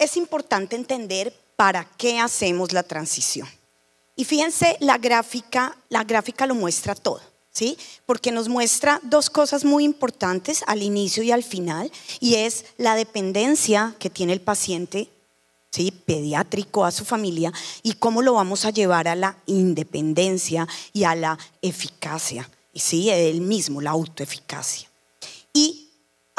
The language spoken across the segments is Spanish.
es importante entender para qué hacemos la transición. Y fíjense, la gráfica, la gráfica lo muestra todo. ¿Sí? Porque nos muestra dos cosas muy importantes al inicio y al final, y es la dependencia que tiene el paciente ¿sí? pediátrico a su familia y cómo lo vamos a llevar a la independencia y a la eficacia, ¿sí? él mismo, la autoeficacia. Y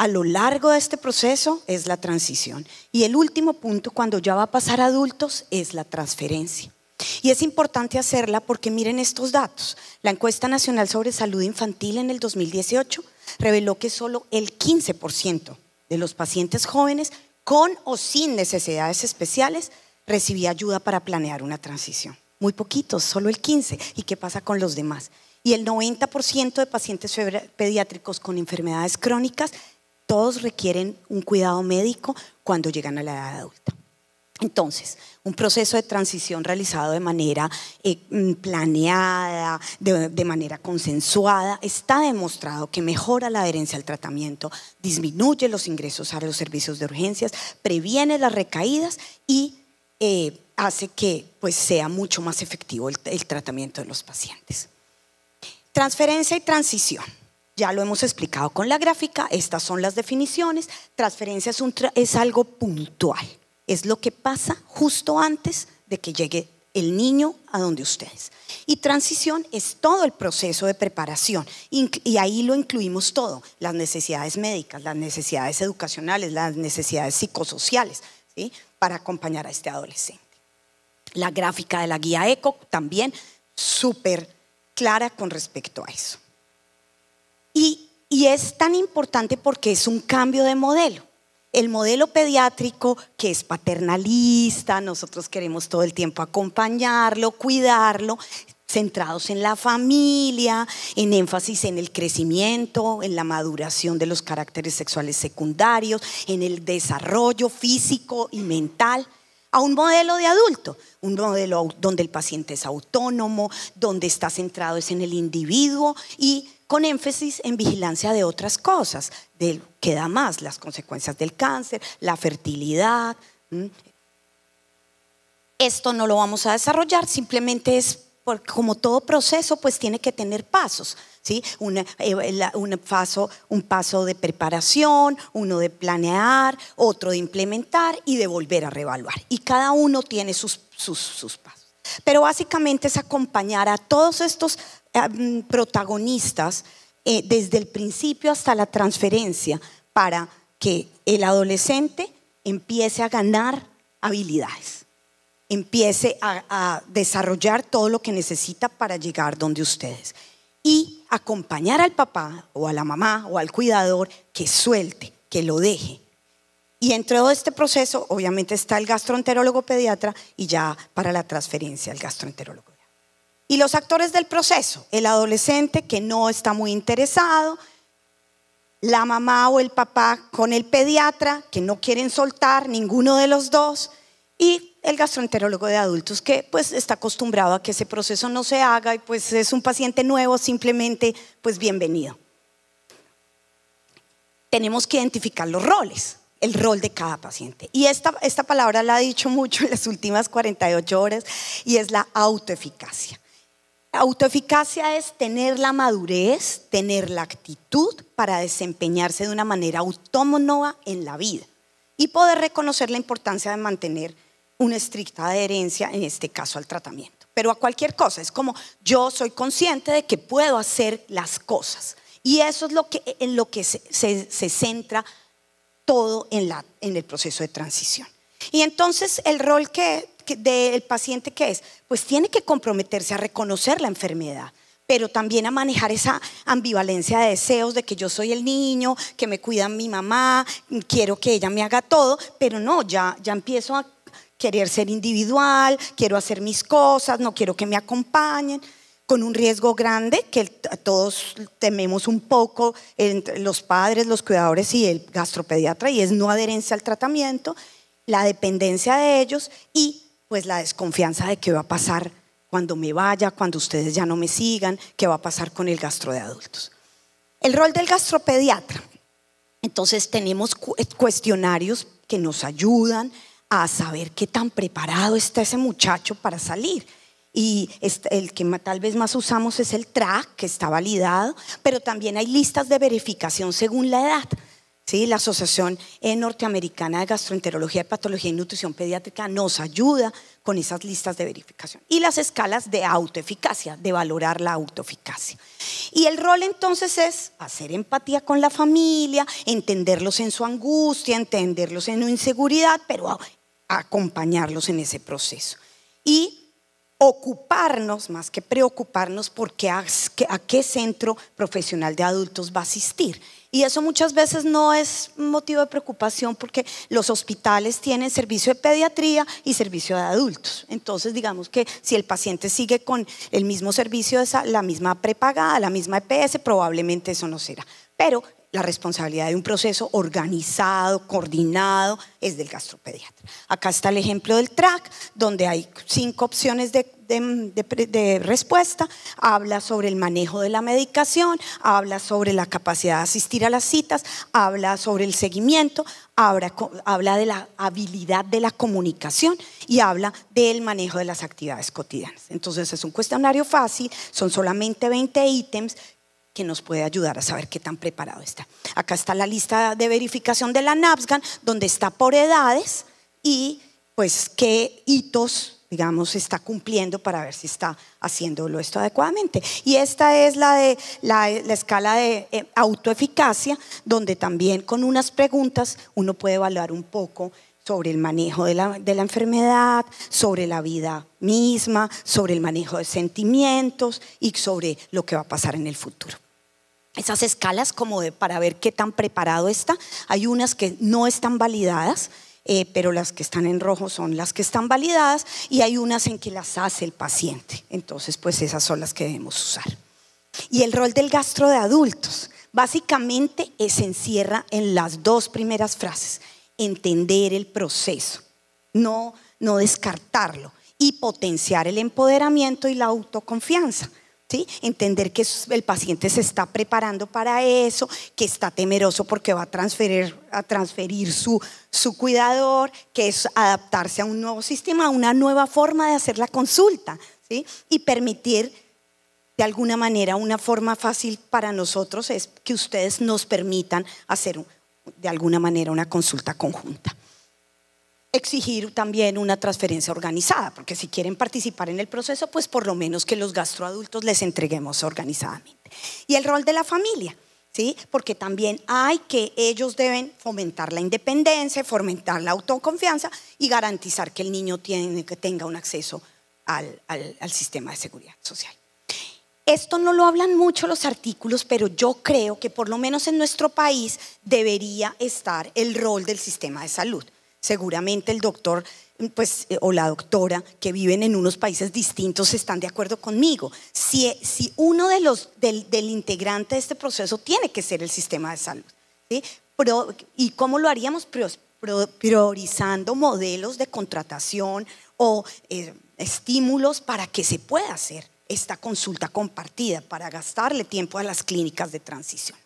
a lo largo de este proceso es la transición. Y el último punto, cuando ya va a pasar a adultos, es la transferencia. Y es importante hacerla porque miren estos datos. La encuesta nacional sobre salud infantil en el 2018 reveló que solo el 15% de los pacientes jóvenes con o sin necesidades especiales recibía ayuda para planear una transición. Muy poquitos, solo el 15%. ¿Y qué pasa con los demás? Y el 90% de pacientes pediátricos con enfermedades crónicas todos requieren un cuidado médico cuando llegan a la edad adulta. Entonces, un proceso de transición realizado de manera eh, mm, planeada, de, manera consensuada, está demostrado que mejora la adherencia al tratamiento, disminuye los ingresos a los servicios de urgencias, previene las recaídas y eh, hace que pues, sea mucho más efectivo el tratamiento de los pacientes. Transferencia y transición. Ya lo hemos explicado con la gráfica, estas son las definiciones. Transferencia es, algo puntual, es lo que pasa justo antes de que llegue el niño a donde ustedes. Y transición es todo el proceso de preparación y ahí lo incluimos todo, las necesidades médicas, las necesidades educacionales, las necesidades psicosociales, para acompañar a este adolescente. La gráfica de la guía ECO también súper clara con respecto a eso. Y, es tan importante porque es un cambio de modelo el modelo pediátrico que es paternalista, nosotros queremos todo el tiempo acompañarlo, cuidarlo, centrados en la familia, en énfasis en el crecimiento, en la maduración de los caracteres sexuales secundarios, en el desarrollo físico y mental a un modelo de adulto, un modelo donde el paciente es autónomo, donde está centrado es en el individuo y con énfasis en vigilancia de otras cosas, de que da más, las consecuencias del cáncer, la fertilidad. Esto no lo vamos a desarrollar, simplemente es como todo proceso, pues tiene que tener pasos, ¿sí? Un eh, paso, un paso de preparación, uno de planear, otro de implementar y de volver a revaluar. Y cada uno tiene sus, sus, sus pasos. Pero básicamente es acompañar a todos estos protagonistas eh, desde el principio hasta la transferencia para que el adolescente empiece a ganar habilidades, empiece a, desarrollar todo lo que necesita para llegar donde ustedes y acompañar al papá o a la mamá o al cuidador que suelte, que lo deje, y entre todo este proceso, obviamente está el gastroenterólogo pediatra y ya para la transferencia el gastroenterólogo. Y los actores del proceso, el adolescente que no está muy interesado, la mamá o el papá con el pediatra que no quieren soltar ninguno de los dos y el gastroenterólogo de adultos que pues está acostumbrado a que ese proceso no se haga y pues es un paciente nuevo, simplemente pues bienvenido. Tenemos que identificar los roles, el rol de cada paciente. Y esta, esta palabra la ha dicho mucho en las últimas 48 horas y es la autoeficacia. Autoeficacia es tener la madurez, tener la actitud para desempeñarse de una manera autónoma en la vida y poder reconocer la importancia de mantener una estricta adherencia, en este caso al tratamiento. Pero a cualquier cosa, es como yo soy consciente de que puedo hacer las cosas. Y eso es lo que, en lo que se, centra todo en, la, en el proceso de transición. Y entonces el rol que del paciente que es? Pues tiene que comprometerse a reconocer la enfermedad pero también a manejar esa ambivalencia de deseos de que yo soy el niño, que me cuida mi mamá, quiero que ella me haga todo, pero no, ya, ya empiezo a querer ser individual, quiero hacer mis cosas, no quiero que me acompañen, con un riesgo grande que todos tememos un poco entre los padres, los cuidadores y el gastropediatra, y es no adherencia al tratamiento, la dependencia de ellos y pues la desconfianza de qué va a pasar cuando me vaya, cuando ustedes ya no me sigan, qué va a pasar con el gastro de adultos. El rol del gastropediatra. Entonces tenemos eh, cuestionarios que nos ayudan a saber qué tan preparado está ese muchacho para salir. Y este, el que tal vez más usamos es el TRAC, que está validado, pero también hay listas de verificación según la edad. ¿sí? la Asociación Norteamericana de Gastroenterología Patología y Nutrición Pediátrica nos ayuda con esas listas de verificación. Y las escalas de autoeficacia, de valorar la autoeficacia. Y el rol entonces es hacer empatía con la familia, entenderlos en su angustia, entenderlos en su inseguridad, pero acompañarlos en ese proceso. Y ocuparnos, más que preocuparnos, porque a qué centro profesional de adultos va a asistir. Y eso muchas veces no es motivo de preocupación porque los hospitales tienen servicio de pediatría y servicio de adultos. Entonces, digamos que si el paciente sigue con el mismo servicio, la misma prepagada, la misma EPS, probablemente eso no será. Pero la responsabilidad de un proceso organizado, coordinado, es del gastropediatra. Acá está el ejemplo del TRAC, donde hay cinco opciones de, de, respuesta, habla sobre el manejo de la medicación, habla sobre la capacidad de asistir a las citas, habla sobre el seguimiento, habla, habla de la habilidad de la comunicación y habla del manejo de las actividades cotidianas. Entonces es un cuestionario fácil, son solamente 20 ítems que nos puede ayudar a saber qué tan preparado está. Acá está la lista de verificación de la NAPSGAN, donde está por edades y pues qué hitos digamos, está cumpliendo para ver si está haciéndolo esto adecuadamente. Y esta es la de la, escala de eh, autoeficacia, donde también con unas preguntas uno puede evaluar un poco sobre el manejo de la, de la, enfermedad, sobre la vida misma, sobre el manejo de sentimientos y sobre lo que va a pasar en el futuro. Esas escalas como para ver qué tan preparado está, hay unas que no están validadas, eh, pero las que están en rojo son las que están validadas y hay unas en que las hace el paciente. Entonces, pues esas son las que debemos usar. Y el rol del gastro de adultos básicamente se encierra en las dos primeras frases. Entender el proceso, no descartarlo y potenciar el empoderamiento y la autoconfianza. Entender que el paciente se está preparando para eso, que está temeroso porque va a transferir, a transferir su, cuidador, que es adaptarse a un nuevo sistema, a una nueva forma de hacer la consulta, Y permitir de alguna manera una forma fácil para nosotros es que ustedes nos permitan hacer de alguna manera una consulta conjunta exigir también una transferencia organizada, porque si quieren participar en el proceso, pues por lo menos que los gastroadultos les entreguemos organizadamente. Y el rol de la familia. ¿Sí? Porque también hay que ellos deben fomentar la independencia, fomentar la autoconfianza y garantizar que el niño tiene, que tenga un acceso al, al, al sistema de seguridad social. Esto no lo hablan mucho los artículos, pero yo creo que por lo menos en nuestro país debería estar el rol del sistema de salud. Seguramente el doctor pues, eh, o la doctora que viven en unos países distintos están de acuerdo conmigo. Si, si uno de los, del, integrante de este proceso tiene que ser el sistema de salud. ¿Y cómo lo haríamos? Priorizando modelos de contratación o eh, estímulos para que se pueda hacer esta consulta compartida, para gastarle tiempo a las clínicas de transición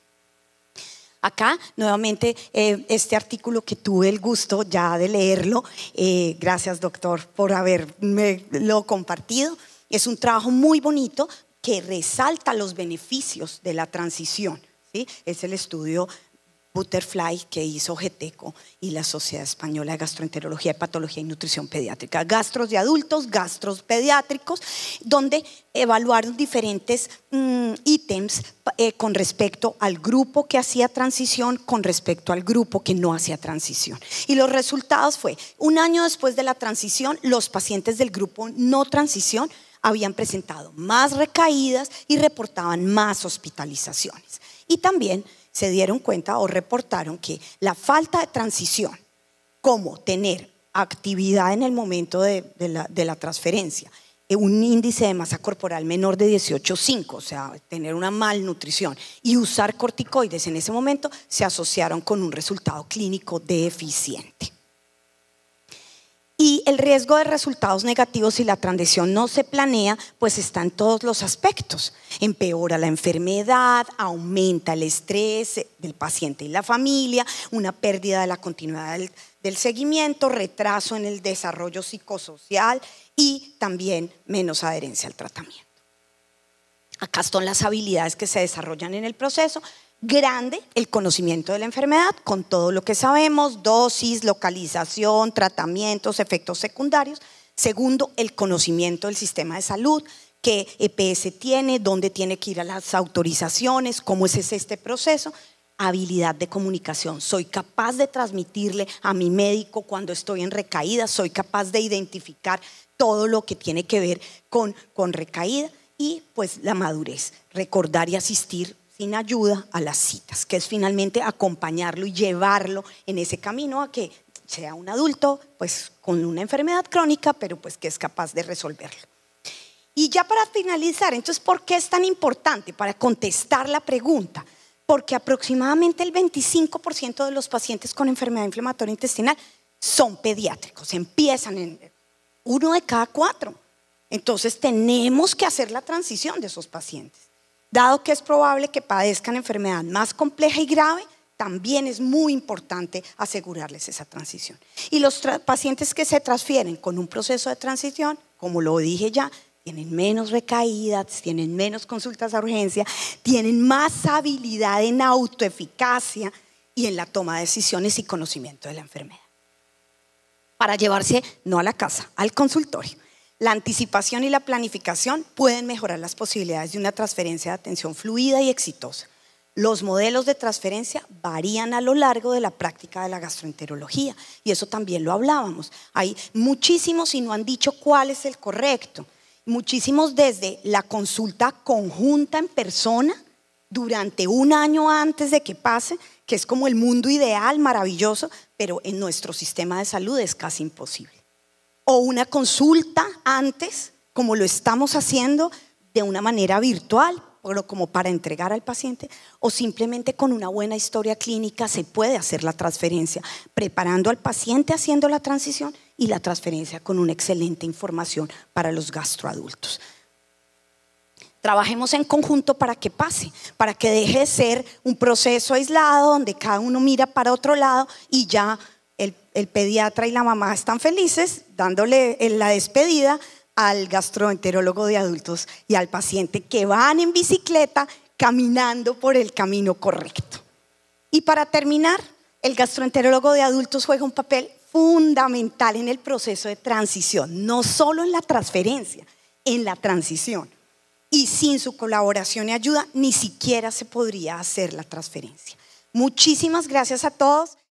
acá. Nuevamente, eh, este artículo que tuve el gusto ya de leerlo, eh, gracias doctor por haberme lo compartido. Es un trabajo muy bonito que resalta los beneficios de la transición. ¿sí? Es el estudio Butterfly que hizo GETECO y la Sociedad Española de Gastroenterología, Patología y Nutrición Pediátrica. Gastros de adultos, gastros pediátricos, donde evaluaron diferentes mm, ítems eh, con respecto al grupo que hacía transición, con respecto al grupo que no hacía transición. Y los resultados fue, un año después de la transición, los pacientes del grupo no transición habían presentado más recaídas y reportaban más hospitalizaciones. Y también se dieron cuenta o reportaron que la falta de transición, como tener actividad en el momento de, la, la, transferencia, eh, un índice de masa corporal menor de 18,5, o sea, tener una malnutrición y usar corticoides en ese momento, se asociaron con un resultado clínico deficiente. Y el riesgo de resultados negativos si la transición no se planea, pues está en todos los aspectos. Empeora la enfermedad, aumenta el estrés del paciente y la familia, una pérdida de la continuidad del, seguimiento, retraso en el desarrollo psicosocial y también menos adherencia al tratamiento. Acá están las habilidades que se desarrollan en el proceso, grande el conocimiento de la enfermedad, con todo lo que sabemos, dosis, localización, tratamientos, efectos secundarios. Segundo, el conocimiento del sistema de salud, qué EPS tiene, dónde tiene que ir a las autorizaciones, cómo es este proceso. Habilidad de comunicación. Soy capaz de transmitirle a mi médico cuando estoy en recaída, soy capaz de identificar todo lo que tiene que ver con, con recaída y pues la madurez, recordar y asistir sin ayuda a las citas, que es finalmente acompañarlo y llevarlo en ese camino a que sea un adulto, pues con una enfermedad crónica, pero pues que es capaz de resolverlo. Y ya para finalizar, entonces, ¿por qué es tan importante? Para contestar la pregunta, porque aproximadamente el 25% de los pacientes con enfermedad inflamatoria intestinal son pediátricos, empiezan en uno de cada cuatro. Entonces tenemos que hacer la transición de esos pacientes. Dado que es probable que padezcan enfermedad más compleja y grave, también es muy importante asegurarles esa transición. Y los pacientes que se transfieren con un proceso de transición, como lo dije ya, tienen menos recaídas, tienen menos consultas a urgencia, tienen más habilidad en autoeficacia y en la toma de decisiones y conocimiento de la enfermedad. Para llevarse no a la casa, al consultorio. La anticipación y la planificación pueden mejorar las posibilidades de una transferencia de atención fluida y exitosa. Los modelos de transferencia varían a lo largo de la práctica de la gastroenterología y eso también lo hablábamos. Hay muchísimos y no han dicho cuál es el correcto. Muchísimos desde la consulta conjunta en persona durante un año antes de que pase, que es como el mundo ideal, maravilloso, pero en nuestro sistema de salud es casi imposible o una consulta antes, como lo estamos haciendo de una manera virtual, pero como para entregar al paciente, o simplemente con una buena historia clínica se puede hacer la transferencia, preparando al paciente haciendo la transición y la transferencia con una excelente información para los gastroadultos trabajemos en conjunto para que pase, para que deje de ser un proceso aislado donde cada uno mira para otro lado y ya el, pediatra y la mamá están felices dándole eh, la despedida al gastroenterólogo de adultos y al paciente que van en bicicleta caminando por el camino correcto. Y para terminar, el gastroenterólogo de adultos juega un papel fundamental en el proceso de transición, no solo en la transferencia, en la transición. Y sin su colaboración y ayuda, ni siquiera se podría hacer la transferencia. Muchísimas gracias a todos.